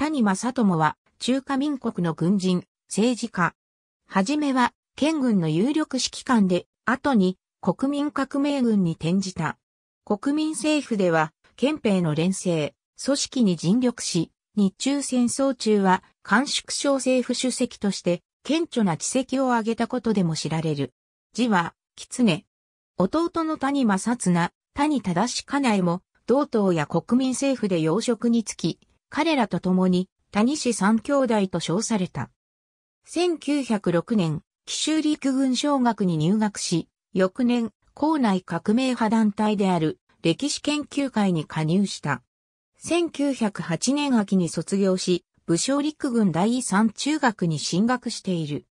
谷正智は、中華民国の軍人、政治家。はじめは、県軍の有力指揮官で、後に、国民革命軍に転じた。国民政府では、憲兵の連成、組織に尽力し、日中戦争中は、官縮省政府主席として、顕著な知績を挙げたことでも知られる。字は、狐。弟の谷正綱、谷正家内も、同党や国民政府で要職につき、彼らと共に谷氏三兄弟と称された。1906年、奇州陸軍小学に入学し、翌年、校内革命派団体である歴史研究会に加入した。1908年秋に卒業し、武将陸軍第三中学に進学している。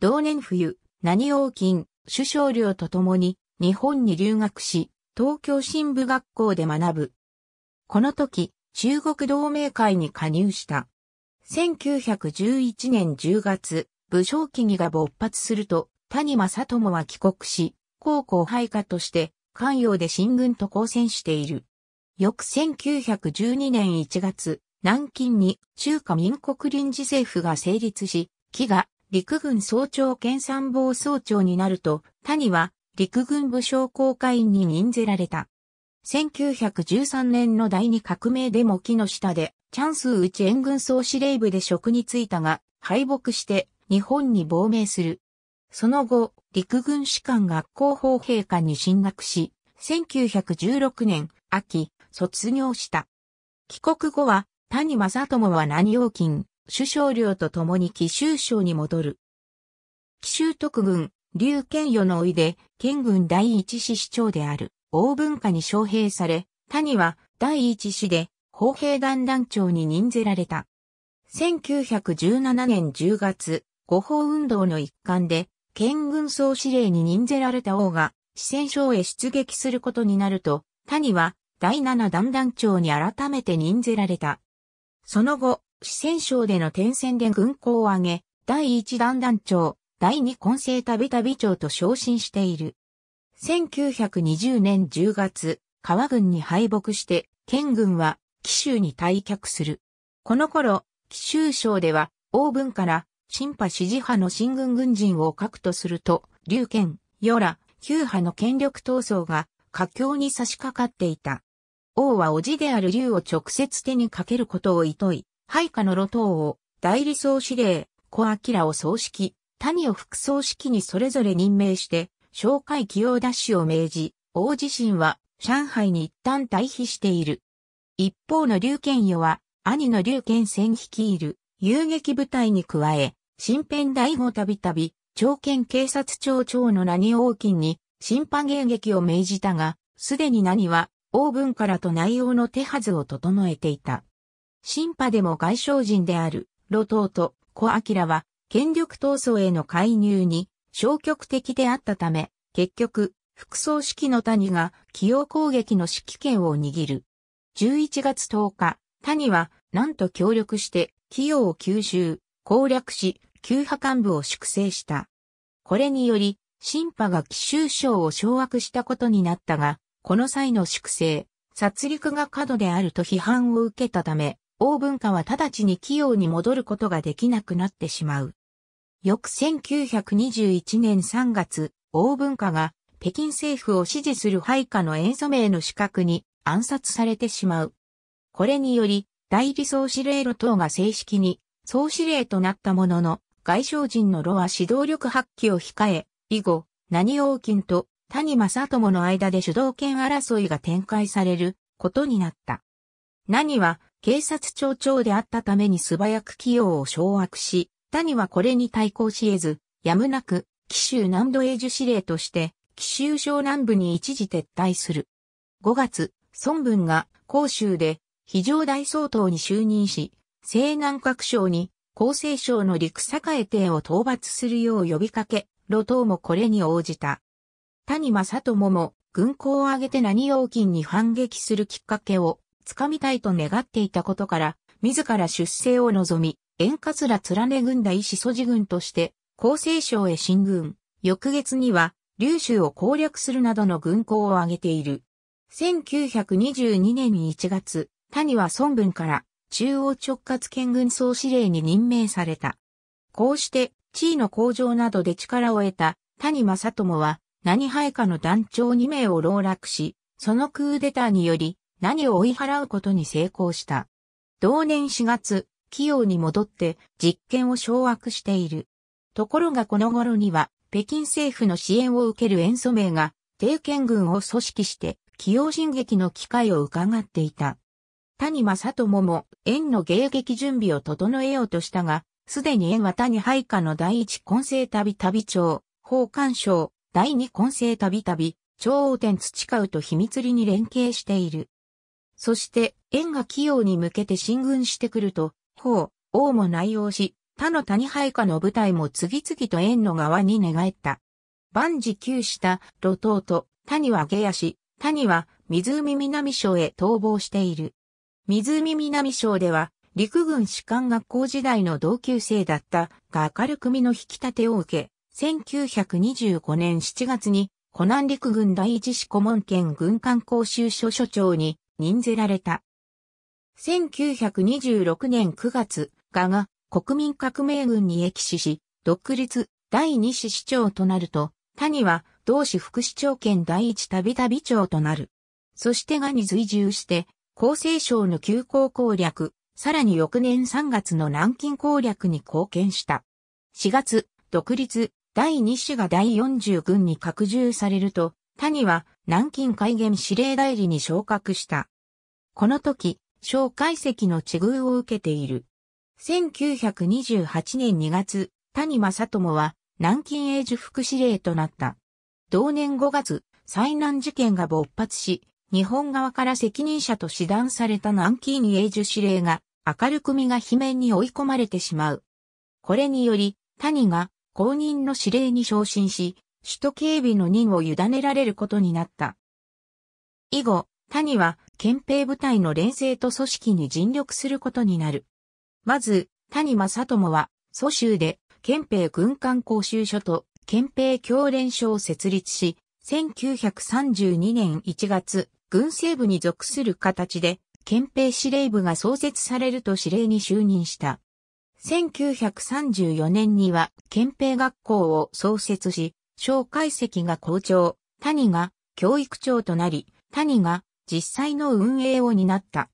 同年冬、何王金、首相領と共に日本に留学し、東京新部学校で学ぶ。この時、中国同盟会に加入した。1911年10月、武将起義が勃発すると、谷正友は帰国し、高校配下として、関陽で新軍と交戦している。翌1912年1月、南京に中華民国臨時政府が成立し、木が陸軍総長兼参謀総長になると、谷は陸軍武将公会員に任ぜられた。1913年の第二革命でも木の下で、チャンスうち援軍総司令部で職に就いたが、敗北して日本に亡命する。その後、陸軍士官学校法陛下に進学し、1916年秋、卒業した。帰国後は、谷正智は南洋金、首相領と共に紀州省に戻る。紀州特軍、劉県与のおいで、県軍第一師市長である。王文化に招聘され、谷は第一市で砲兵団団長に任ぜられた。1917年10月、五法運動の一環で、県軍総司令に任ぜられた王が、四川省へ出撃することになると、谷は第七団団長に改めて任ぜられた。その後、四川省での転戦で軍港を挙げ、第一団団長、第二混成旅旅長と昇進している。1920年10月、川軍に敗北して、県軍は紀州に退却する。この頃、紀州省では、王文から新派支持派の新軍軍人を核とすると、劉県、与ら、旧派の権力闘争が佳境に差し掛かっていた。王は叔父である劉を直接手にかけることを厭い、配下の路頭を代理総司令、小明を総指揮、谷を副総指揮にそれぞれ任命して、紹介起用ダッシュを命じ、王自身は上海に一旦退避している。一方の劉健与は、兄の劉健戦率いる遊撃部隊に加え、新編第五たびたび、朝見警察庁長の何王金に、審判迎撃を命じたが、すでに何は、王文からと内容の手はずを整えていた。審判でも外省人である、路頭と小明は、権力闘争への介入に、消極的であったため、結局、副総指揮の谷が起用攻撃の指揮権を握る。11月10日、谷は、なんと協力して、起用を吸収、攻略し、旧派幹部を粛清した。これにより、新派が奇襲省を掌握したことになったが、この際の粛清、殺戮が過度であると批判を受けたため、王文化は直ちに起用に戻ることができなくなってしまう。翌1921年3月、王文化が北京政府を支持する配下の塩素名の資格に暗殺されてしまう。これにより、代理総司令路等が正式に総司令となったものの、外省人の路は指導力発揮を控え、以後、何王金と谷正友の間で主導権争いが展開されることになった。何は警察庁長であったために素早く企業を掌握し、谷はこれに対抗し得ず、やむなく、紀州南土英樹司令として、紀州省南部に一時撤退する。5月、孫文が、甲州で、非常大総統に就任し、西南各省に、厚生省の陸栄邸を討伐するよう呼びかけ、路頭もこれに応じた。谷正友も、軍港を挙げて何用金に反撃するきっかけを、掴みたいと願っていたことから、自ら出征を望み、円桂連れ軍大志祖寺軍として、厚生省へ進軍。翌月には、劉州を攻略するなどの軍功を挙げている。1922年1月、谷は孫文から中央直轄県軍総司令に任命された。こうして、地位の向上などで力を得た谷正友は、何配下の団長2名を籠絡し、そのクーデターにより、何を追い払うことに成功した。同年4月、器用に戻って実権を掌握している。ところがこの頃には、北京政府の支援を受ける塩素名が、帝剣軍を組織して、企用進撃の機会を伺っていた。谷正友も、円の迎撃準備を整えようとしたが、すでに円は谷配下の第一混成旅旅長、法官省、第二混成旅旅、超王天培うと秘密裏に連携している。そして、円が器用に向けて進軍してくると、方、王も内容し、他の谷配下の部隊も次々と縁の側に寝返った。万事休した路頭と谷は下野し、谷は湖南省へ逃亡している。湖南省では陸軍士官学校時代の同級生だったが明る組の引き立てを受け、1925年7月に湖南陸軍第一市顧問県軍艦講習所所長に任ぜられた。1926年9月、ガが国民革命軍に駅死し、独立第二市市長となると、谷は同市副市長兼第一たびたび長となる。そしてガに随従して、厚生省の休校攻略、さらに翌年3月の南京攻略に貢献した。4月、独立、第二市が第40軍に拡充されると、谷は南京改元司令代理に昇格した。この時、蒋介石の地遇を受けている。1928年2月、谷正友は南京永寿副司令となった。同年5月、災難事件が勃発し、日本側から責任者と指断された南京永寿司令が明るく身が罷免に追い込まれてしまう。これにより、谷が公認の司令に昇進し、首都警備の任を委ねられることになった。以後、谷は憲兵部隊の連成と組織に尽力することになる。まず、谷正智は、蘇州で憲兵軍艦講習所と憲兵教練所を設立し、1932年1月、軍政部に属する形で、憲兵司令部が創設されると司令に就任した。1934年には憲兵学校を創設し、小解析が校長、谷が教育長となり、谷が実際の運営を担った。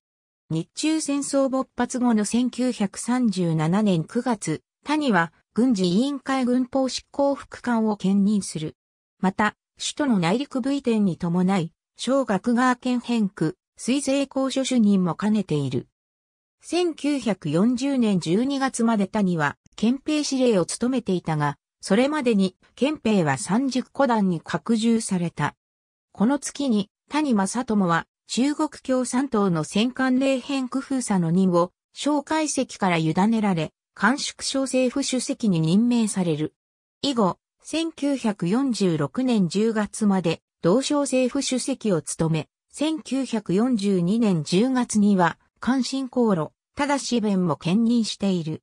日中戦争勃発後の1937年9月、谷は軍事委員会軍法執行副官を兼任する。また、首都の内陸部移転に伴い、小学側県編区、水税公所主任も兼ねている。1940年12月まで谷は、憲兵司令を務めていたが、それまでに憲兵は30個団に拡充された。この月に谷正智は、中国共産党の戦艦霊変区封鎖の任を、蒋介石から委ねられ、官縮省政府主席に任命される。以後、1946年10月まで、同省政府主席を務め、1942年10月には、関心航路、ただし弁も兼任している。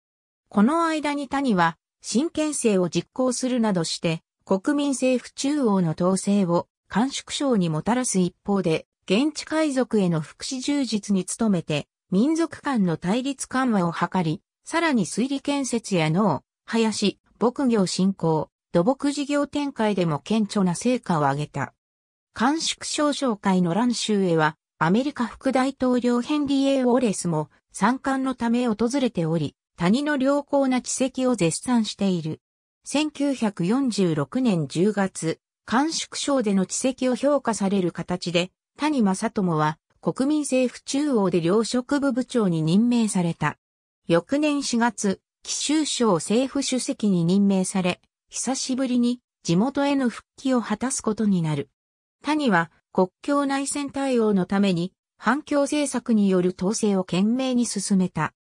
この間に谷は、新憲政を実行するなどして、国民政府中央の統制を甘粛省にもたらす一方で、現地海賊への福祉充実に努めて、民族間の対立緩和を図り、さらに水利建設や農、林、牧業振興、土木事業展開でも顕著な成果を上げた。甘粛省紹介の蘭州へは、アメリカ副大統領ヘンリー・エウォレスも参観のため訪れており、谷の良好な地跡を絶賛している。1946年10月、官宿省での知籍を評価される形で、谷正智は国民政府中央で領職部部長に任命された。翌年4月、紀州省政府主席に任命され、久しぶりに地元への復帰を果たすことになる。谷は国境内戦対応のために反共政策による統制を懸命に進めた。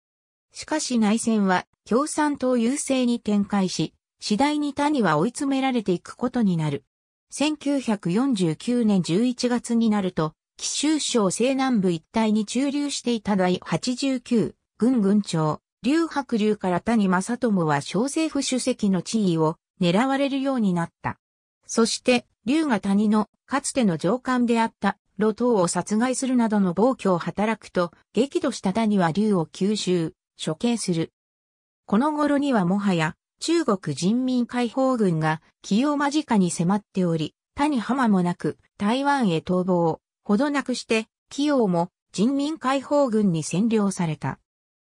しかし内戦は共産党優勢に展開し、次第に谷は追い詰められていくことになる。1949年11月になると、紀州省西南部一帯に駐留していた第89軍軍長、劉白龍から谷正智は小政府主席の地位を狙われるようになった。そして、劉が谷のかつての上官であった路頭を殺害するなどの暴挙を働くと、激怒した谷は劉を吸収、処刑する。この頃にはもはや、中国人民解放軍が気を間近に迫っており、他に浜もなく台湾へ逃亡、ほどなくして、器用も人民解放軍に占領された。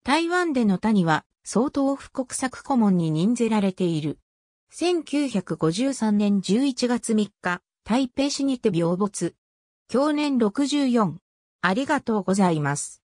台湾での谷は、相当不国策顧問に任ぜられている。1953年11月3日、台北市にて病没。享年64。ありがとうございます。